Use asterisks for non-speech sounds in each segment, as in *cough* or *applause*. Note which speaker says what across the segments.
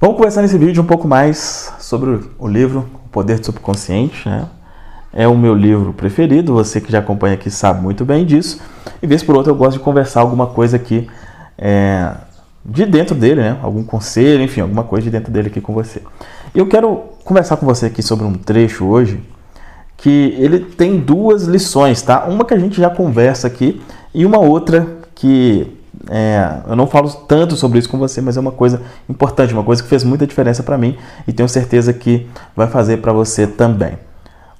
Speaker 1: Vamos conversar nesse vídeo um pouco mais sobre o livro O Poder do Subconsciente. Né? É o meu livro preferido, você que já acompanha aqui sabe muito bem disso. E vez por outra eu gosto de conversar alguma coisa aqui é, de dentro dele, né? algum conselho, enfim, alguma coisa de dentro dele aqui com você. Eu quero conversar com você aqui sobre um trecho hoje que ele tem duas lições, tá? Uma que a gente já conversa aqui e uma outra que é, eu não falo tanto sobre isso com você, mas é uma coisa importante, uma coisa que fez muita diferença para mim e tenho certeza que vai fazer para você também.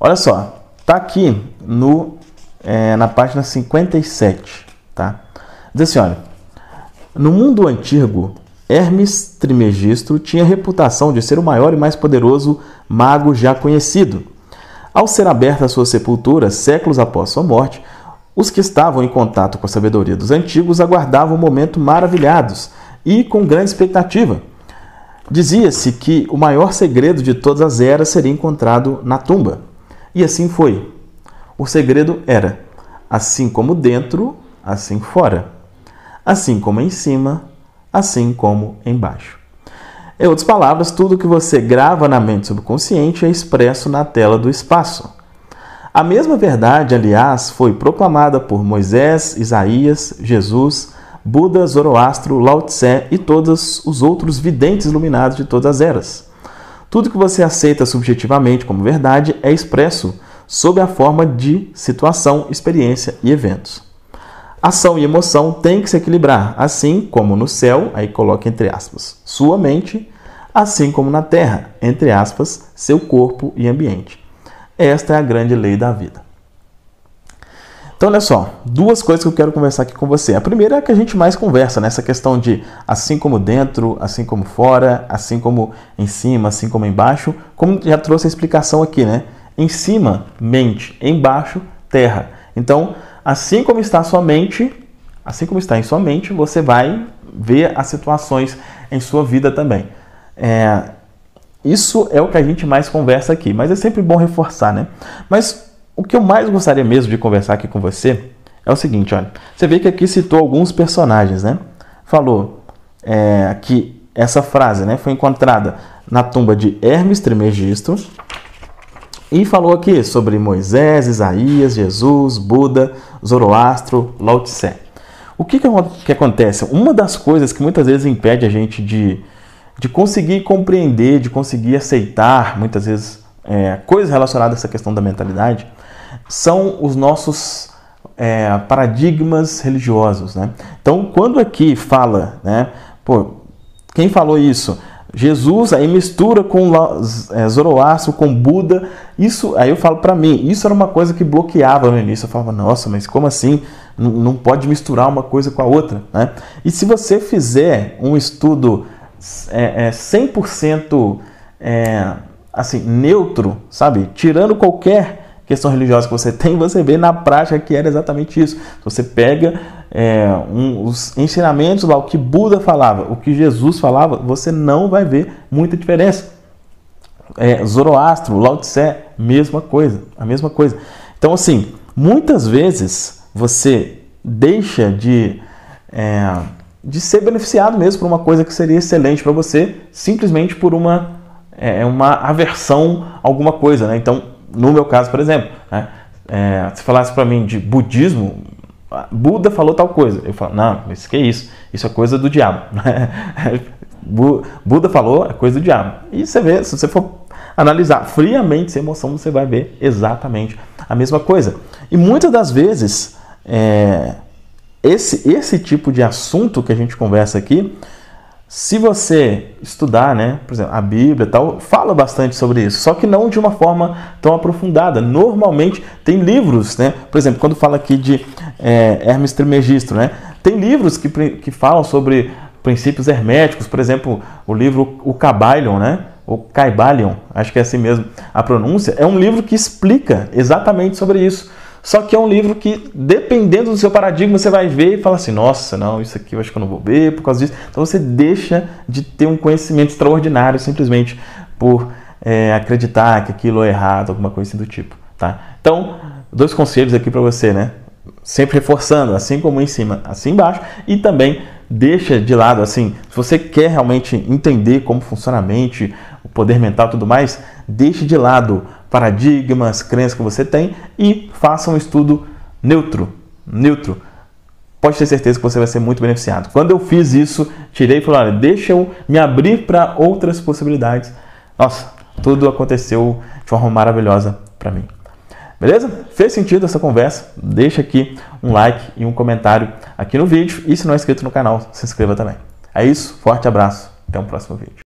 Speaker 1: Olha só, tá aqui no, é, na página 57, tá? Diz assim, olha, no mundo antigo, Hermes Trimegisto tinha a reputação de ser o maior e mais poderoso mago já conhecido. Ao ser aberta a sua sepultura, séculos após sua morte, os que estavam em contato com a sabedoria dos antigos aguardavam o um momento maravilhados e com grande expectativa. Dizia-se que o maior segredo de todas as eras seria encontrado na tumba. E assim foi. O segredo era: assim como dentro, assim fora. Assim como em cima, assim como embaixo. Em outras palavras, tudo que você grava na mente subconsciente é expresso na tela do espaço. A mesma verdade, aliás, foi proclamada por Moisés, Isaías, Jesus, Buda, Zoroastro, Lao Tse e todos os outros videntes iluminados de todas as eras. Tudo que você aceita subjetivamente como verdade é expresso sob a forma de situação, experiência e eventos. Ação e emoção têm que se equilibrar, assim como no céu, aí coloca entre aspas, sua mente, assim como na terra, entre aspas, seu corpo e ambiente. Esta é a grande lei da vida. Então, olha só, duas coisas que eu quero conversar aqui com você. A primeira é a que a gente mais conversa, nessa né? questão de assim como dentro, assim como fora, assim como em cima, assim como embaixo. Como já trouxe a explicação aqui, né? Em cima, mente, embaixo, terra. Então, assim como está a sua mente, assim como está em sua mente, você vai ver as situações em sua vida também. É, isso é o que a gente mais conversa aqui, mas é sempre bom reforçar, né? Mas o que eu mais gostaria mesmo de conversar aqui com você é o seguinte, olha. Você vê que aqui citou alguns personagens, né? Falou é, que essa frase né, foi encontrada na tumba de Hermes Trismegisto e falou aqui sobre Moisés, Isaías, Jesus, Buda, Zoroastro, Lao Tse. O que, que, é que acontece? Uma das coisas que muitas vezes impede a gente de de conseguir compreender, de conseguir aceitar, muitas vezes, é, coisas relacionadas a essa questão da mentalidade, são os nossos é, paradigmas religiosos. Né? Então, quando aqui fala, né, pô, quem falou isso? Jesus aí mistura com é, Zoroastro, com Buda. Isso aí eu falo para mim, isso era uma coisa que bloqueava no início. Eu falava, nossa, mas como assim? Não, não pode misturar uma coisa com a outra, né? E se você fizer um estudo é, é 100% é, assim, neutro, sabe? Tirando qualquer questão religiosa que você *laughs* tem, você vê na prática que era exatamente isso. Então, você pega é, um, os ensinamentos lá, o que Buda falava, o que Jesus falava, você não vai ver muita diferença. É, Zoroastro, Lao Tse, mesma coisa, a mesma coisa. Então, assim, muitas vezes você deixa de é, de ser beneficiado mesmo por uma coisa que seria excelente para você, simplesmente por uma, é, é, uma aversão a alguma coisa. Né? Então, no meu caso, por exemplo, né? é, se falasse para mim de budismo, Buda falou tal coisa. Eu falo, não, isso que é isso? Isso é coisa do diabo. *laughs* Buda falou, é coisa do diabo. E você vê, se você for analisar friamente sem emoção, você vai ver exatamente a mesma coisa. E muitas das vezes, é, esse, esse tipo de assunto que a gente conversa aqui, se você estudar, né, por exemplo, a Bíblia tal, fala bastante sobre isso, só que não de uma forma tão aprofundada. Normalmente tem livros, né, por exemplo, quando fala aqui de é, Hermes Trimegistro, né, tem livros que, que falam sobre princípios herméticos, por exemplo, o livro O cabalion né, o Caibalion, acho que é assim mesmo a pronúncia, é um livro que explica exatamente sobre isso. Só que é um livro que, dependendo do seu paradigma, você vai ver e fala assim: nossa, não, isso aqui eu acho que eu não vou ver por causa disso. Então você deixa de ter um conhecimento extraordinário simplesmente por é, acreditar que aquilo é errado, alguma coisa assim do tipo. Tá? Então, dois conselhos aqui para você, né? Sempre reforçando, assim como em cima, assim embaixo, e também deixa de lado, assim, se você quer realmente entender como funciona a mente, o poder mental e tudo mais, deixe de lado paradigmas, crenças que você tem e faça um estudo neutro. Neutro. Pode ter certeza que você vai ser muito beneficiado. Quando eu fiz isso, tirei e falei: olha, deixa eu me abrir para outras possibilidades. Nossa, tudo aconteceu de forma maravilhosa para mim. Beleza? Fez sentido essa conversa? Deixa aqui um like e um comentário aqui no vídeo. E se não é inscrito no canal, se inscreva também. É isso, forte abraço, até o um próximo vídeo.